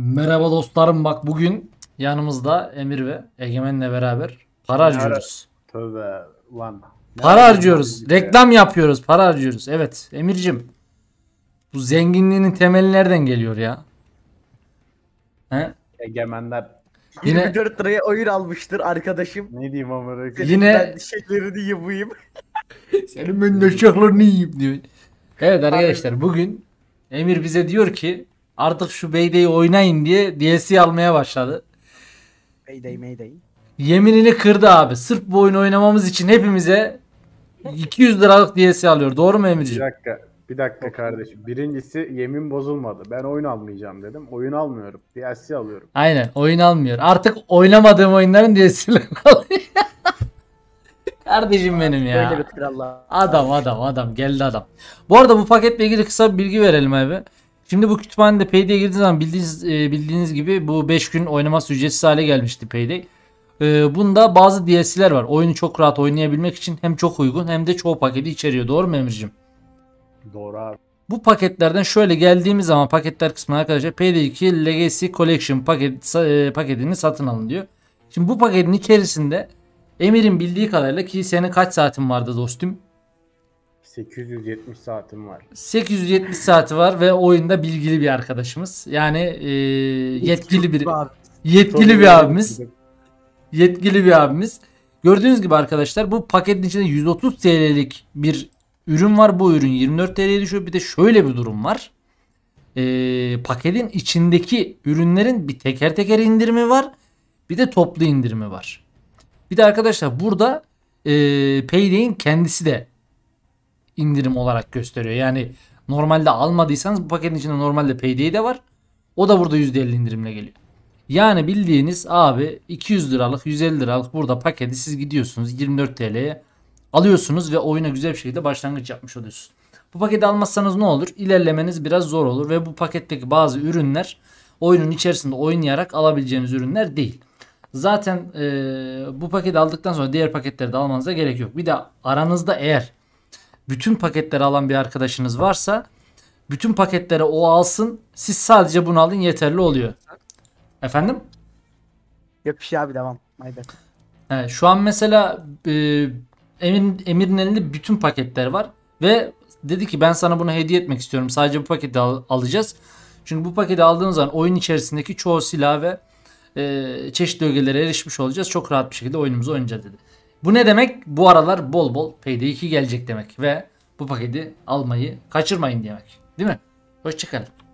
Merhaba dostlarım bak bugün yanımızda Emir ve Egemen'le beraber para harcıyoruz. Tövbe lan. Para harcıyoruz. Reklam yapıyoruz. Para harcıyoruz. Evet Emir'cim. Bu zenginliğinin temeli nereden geliyor ya? He? Egemenler. Yine... 24 liraya oyun almıştır arkadaşım. Ne diyeyim amına koyayım. Yine şeylerini yiyeyim. Senin ben de şahlarını yiyeyim diyor. Evet arkadaşlar bugün Emir bize diyor ki artık şu beydayı oynayın diye DLC almaya başladı. Beyday beyday. Yeminini kırdı abi. Sırf bu oyunu oynamamız için hepimize 200 liralık DLC alıyor. Doğru mu Emirciğim? Bir dakika. Bir dakika kardeşim. Birincisi yemin bozulmadı. Ben oyun almayacağım dedim. Oyun almıyorum. DLC alıyorum. Aynen. Oyun almıyor. Artık oynamadığım oyunların DLC'lerini alıyorum. Kardeşim benim ya. Adam adam adam geldi adam. Bu arada bu paketle ilgili kısa bir bilgi verelim abi. Şimdi bu kütüphanede Payday'e girdiğiniz zaman bildiğiniz, e, bildiğiniz gibi bu 5 gün oynaması ücretsiz hale gelmişti Payday. E, bunda bazı DLC'ler var. Oyunu çok rahat oynayabilmek için hem çok uygun hem de çoğu paketi içeriyor. Doğru mu Emir'cim? Doğru abi. Bu paketlerden şöyle geldiğimiz zaman paketler kısmına arkadaşlar Payday 2 Legacy Collection paket, e, paketini satın alın diyor. Şimdi bu paketin içerisinde Emir'in bildiği kadarıyla ki senin kaç saatin vardı dostum? 870 saatim var. 870 saati var ve oyunda bilgili bir arkadaşımız. Yani e, yetkili bir yetkili bir abimiz. Yetkili bir abimiz. Gördüğünüz gibi arkadaşlar bu paketin içinde 130 TL'lik bir ürün var. Bu ürün 24 TL'ye düşüyor. Bir de şöyle bir durum var. E, paketin içindeki ürünlerin bir teker teker indirimi var. Bir de toplu indirimi var. Bir de arkadaşlar burada e, Payday'in kendisi de indirim olarak gösteriyor. Yani normalde almadıysanız bu paketin içinde normalde Payday de var. O da burada %50 indirimle geliyor. Yani bildiğiniz abi 200 liralık 150 liralık burada paketi siz gidiyorsunuz 24 TL'ye alıyorsunuz ve oyuna güzel bir şekilde başlangıç yapmış oluyorsunuz. Bu paketi almazsanız ne olur? İlerlemeniz biraz zor olur ve bu paketteki bazı ürünler oyunun içerisinde oynayarak alabileceğiniz ürünler değil. Zaten e, bu paketi aldıktan sonra diğer paketleri de almanıza gerek yok. Bir de aranızda eğer bütün paketleri alan bir arkadaşınız varsa bütün paketlere o alsın. Siz sadece bunu alın yeterli oluyor. Efendim? Yok bir şey abi devam. Haydi. şu an mesela e, Emin, Emir'in elinde bütün paketler var. Ve dedi ki ben sana bunu hediye etmek istiyorum. Sadece bu paketi al- alacağız. Çünkü bu paketi aldığınız zaman oyun içerisindeki çoğu silah ve e, çeşitli ögelere erişmiş olacağız. Çok rahat bir şekilde oyunumuzu oynayacağız dedi. Bu ne demek? Bu aralar bol bol Payday 2 gelecek demek ve bu paketi almayı kaçırmayın demek. Değil mi? Hoşçakalın.